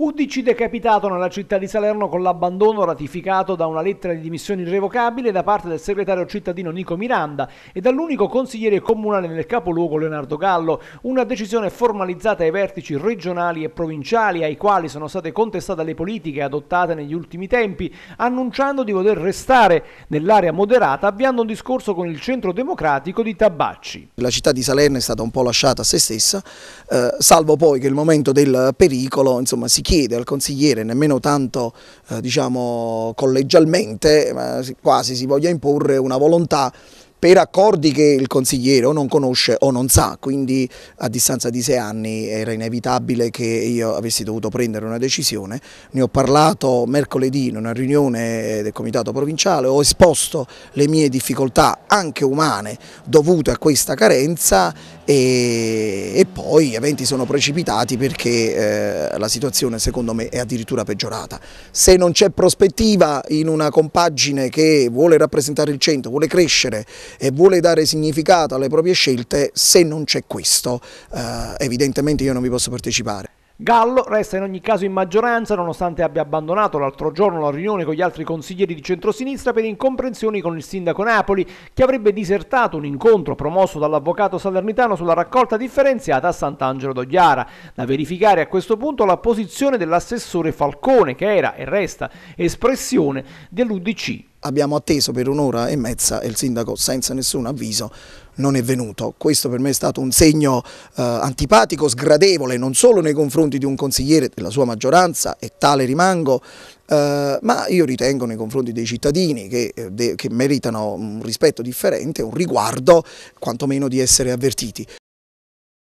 UDC decapitato nella città di Salerno con l'abbandono ratificato da una lettera di dimissione irrevocabile da parte del segretario cittadino Nico Miranda e dall'unico consigliere comunale nel capoluogo Leonardo Gallo, una decisione formalizzata ai vertici regionali e provinciali ai quali sono state contestate le politiche adottate negli ultimi tempi, annunciando di voler restare nell'area moderata avviando un discorso con il centro democratico di Tabacci. La città di Salerno è stata un po' lasciata a se stessa, eh, salvo poi che il momento del pericolo insomma, si chiede al consigliere, nemmeno tanto eh, diciamo collegialmente, ma quasi si voglia imporre una volontà per accordi che il consigliere o non conosce o non sa, quindi a distanza di sei anni era inevitabile che io avessi dovuto prendere una decisione, ne ho parlato mercoledì in una riunione del comitato provinciale, ho esposto le mie difficoltà anche umane dovute a questa carenza e, e poi gli eventi sono precipitati perché eh, la situazione secondo me è addirittura peggiorata. Se non c'è prospettiva in una compagine che vuole rappresentare il centro, vuole crescere, e vuole dare significato alle proprie scelte, se non c'è questo eh, evidentemente io non vi posso partecipare. Gallo resta in ogni caso in maggioranza nonostante abbia abbandonato l'altro giorno la riunione con gli altri consiglieri di centrosinistra per incomprensioni con il sindaco Napoli che avrebbe disertato un incontro promosso dall'avvocato salernitano sulla raccolta differenziata a Sant'Angelo d'Ogliara. Da verificare a questo punto la posizione dell'assessore Falcone che era e resta espressione dell'Udc abbiamo atteso per un'ora e mezza e il sindaco senza nessun avviso non è venuto. Questo per me è stato un segno eh, antipatico, sgradevole, non solo nei confronti di un consigliere della sua maggioranza, e tale rimango, eh, ma io ritengo nei confronti dei cittadini che, eh, de, che meritano un rispetto differente, un riguardo, quantomeno di essere avvertiti.